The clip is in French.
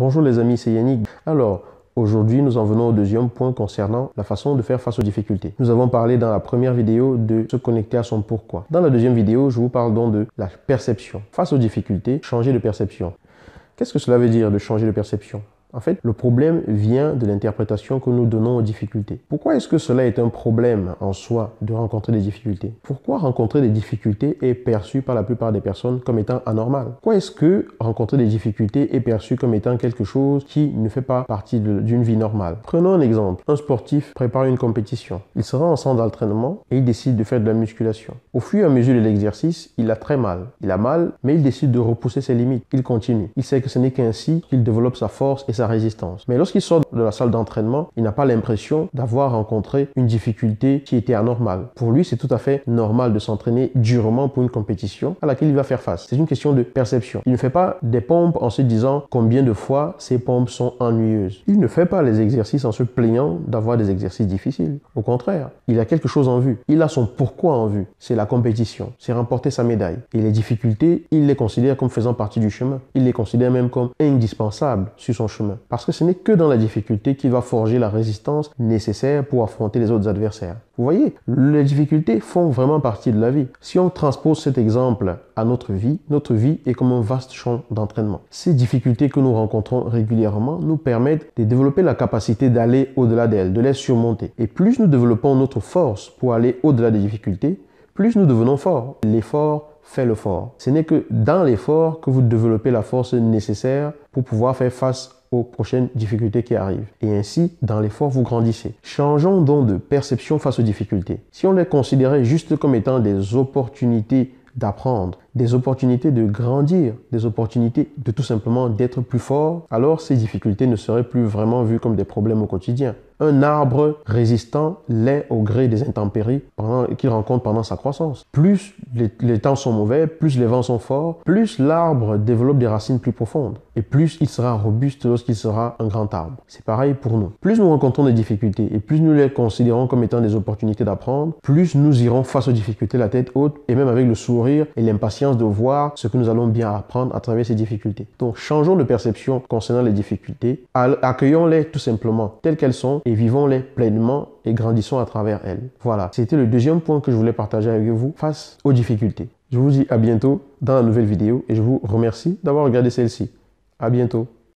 Bonjour les amis, c'est Yannick. Alors, aujourd'hui, nous en venons au deuxième point concernant la façon de faire face aux difficultés. Nous avons parlé dans la première vidéo de se connecter à son pourquoi. Dans la deuxième vidéo, je vous parle donc de la perception. Face aux difficultés, changer de perception. Qu'est-ce que cela veut dire de changer de perception en fait, le problème vient de l'interprétation que nous donnons aux difficultés. Pourquoi est-ce que cela est un problème en soi de rencontrer des difficultés Pourquoi rencontrer des difficultés est perçu par la plupart des personnes comme étant anormal Pourquoi est-ce que rencontrer des difficultés est perçu comme étant quelque chose qui ne fait pas partie d'une vie normale Prenons un exemple. Un sportif prépare une compétition. Il sera en centre d'entraînement et il décide de faire de la musculation. Au fur et à mesure de l'exercice, il a très mal. Il a mal, mais il décide de repousser ses limites. Il continue. Il sait que ce n'est qu'ainsi qu'il développe sa force et sa résistance. Mais lorsqu'il sort de la salle d'entraînement, il n'a pas l'impression d'avoir rencontré une difficulté qui était anormale. Pour lui, c'est tout à fait normal de s'entraîner durement pour une compétition à laquelle il va faire face. C'est une question de perception. Il ne fait pas des pompes en se disant combien de fois ces pompes sont ennuyeuses. Il ne fait pas les exercices en se plaignant d'avoir des exercices difficiles. Au contraire, il a quelque chose en vue. Il a son pourquoi en vue. C'est la compétition. C'est remporter sa médaille. Et les difficultés, il les considère comme faisant partie du chemin. Il les considère même comme indispensables sur son chemin. Parce que ce n'est que dans la difficulté qu'il va forger la résistance nécessaire pour affronter les autres adversaires. Vous voyez, les difficultés font vraiment partie de la vie. Si on transpose cet exemple à notre vie, notre vie est comme un vaste champ d'entraînement. Ces difficultés que nous rencontrons régulièrement nous permettent de développer la capacité d'aller au-delà d'elles, de les surmonter. Et plus nous développons notre force pour aller au-delà des difficultés, plus nous devenons forts. L'effort fait le fort. Ce n'est que dans l'effort que vous développez la force nécessaire pour pouvoir faire face aux prochaines difficultés qui arrivent. Et ainsi, dans l'effort, vous grandissez. Changeons donc de perception face aux difficultés. Si on les considérait juste comme étant des opportunités d'apprendre, des opportunités de grandir, des opportunités de tout simplement d'être plus fort, alors ces difficultés ne seraient plus vraiment vues comme des problèmes au quotidien un arbre résistant l'est au gré des intempéries qu'il rencontre pendant sa croissance. Plus les, temps sont mauvais, plus les vents sont forts, plus l'arbre développe des racines plus profondes et plus il sera robuste lorsqu'il sera un grand arbre. C'est pareil pour nous. Plus nous rencontrons des difficultés et plus nous les considérons comme étant des opportunités d'apprendre, plus nous irons face aux difficultés la tête haute et même avec le sourire et l'impatience de voir ce que nous allons bien apprendre à travers ces difficultés. Donc changeons de perception concernant les difficultés, accueillons-les tout simplement telles qu'elles sont et vivons-les pleinement et grandissons à travers elles. Voilà, c'était le deuxième point que je voulais partager avec vous face aux difficultés. Je vous dis à bientôt dans la nouvelle vidéo et je vous remercie d'avoir regardé celle-ci. À bientôt.